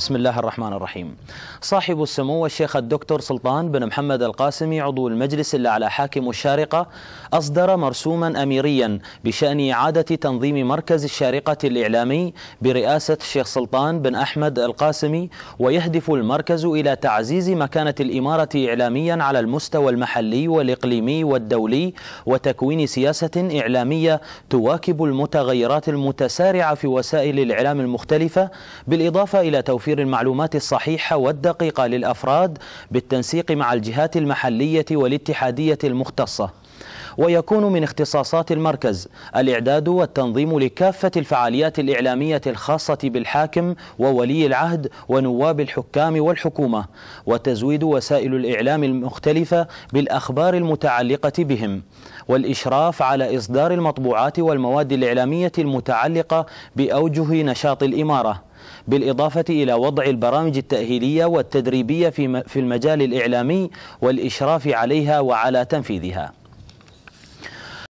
بسم الله الرحمن الرحيم صاحب السمو الشيخ الدكتور سلطان بن محمد القاسمي عضو المجلس الأعلى حاكم الشارقة أصدر مرسوما أميريا بشأن إعادة تنظيم مركز الشارقة الإعلامي برئاسة الشيخ سلطان بن أحمد القاسمي ويهدف المركز إلى تعزيز مكانة الإمارة إعلاميا على المستوى المحلي والإقليمي والدولي وتكوين سياسة إعلامية تواكب المتغيرات المتسارعة في وسائل الإعلام المختلفة بالإضافة إلى توفير توفير المعلومات الصحيحة والدقيقة للأفراد بالتنسيق مع الجهات المحلية والاتحادية المختصة ويكون من اختصاصات المركز الإعداد والتنظيم لكافة الفعاليات الإعلامية الخاصة بالحاكم وولي العهد ونواب الحكام والحكومة وتزويد وسائل الإعلام المختلفة بالأخبار المتعلقة بهم والإشراف على إصدار المطبوعات والمواد الإعلامية المتعلقة بأوجه نشاط الإمارة بالإضافة إلى وضع البرامج التأهيلية والتدريبية في المجال الإعلامي والإشراف عليها وعلى تنفيذها